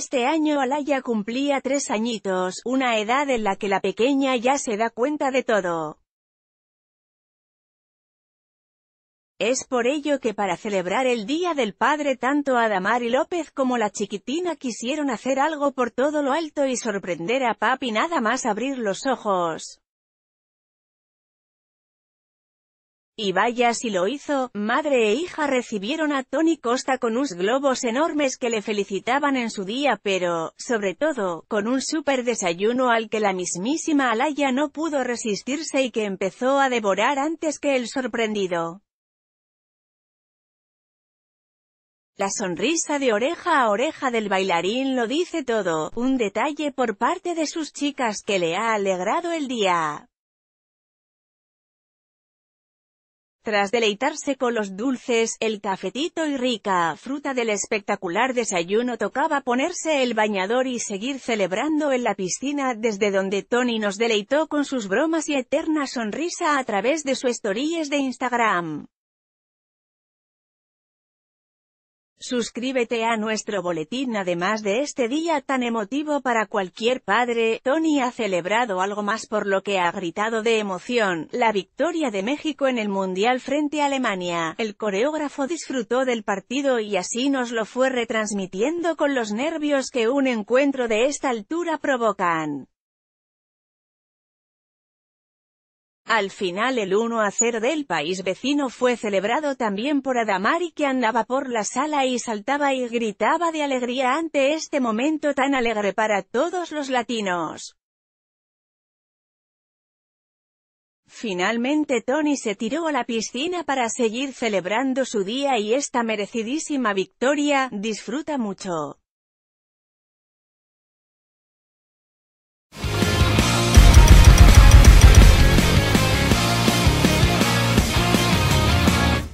Este año Alaya cumplía tres añitos, una edad en la que la pequeña ya se da cuenta de todo. Es por ello que para celebrar el Día del Padre tanto Adamari López como la chiquitina quisieron hacer algo por todo lo alto y sorprender a papi nada más abrir los ojos. Y vaya si lo hizo, madre e hija recibieron a Tony Costa con unos globos enormes que le felicitaban en su día pero, sobre todo, con un súper desayuno al que la mismísima Alaya no pudo resistirse y que empezó a devorar antes que el sorprendido. La sonrisa de oreja a oreja del bailarín lo dice todo, un detalle por parte de sus chicas que le ha alegrado el día. Tras deleitarse con los dulces, el cafetito y rica fruta del espectacular desayuno tocaba ponerse el bañador y seguir celebrando en la piscina desde donde Tony nos deleitó con sus bromas y eterna sonrisa a través de sus stories de Instagram. Suscríbete a nuestro boletín además de este día tan emotivo para cualquier padre, Tony ha celebrado algo más por lo que ha gritado de emoción, la victoria de México en el Mundial frente a Alemania. El coreógrafo disfrutó del partido y así nos lo fue retransmitiendo con los nervios que un encuentro de esta altura provocan. Al final el 1 a 0 del país vecino fue celebrado también por Adamari que andaba por la sala y saltaba y gritaba de alegría ante este momento tan alegre para todos los latinos. Finalmente Tony se tiró a la piscina para seguir celebrando su día y esta merecidísima victoria, disfruta mucho.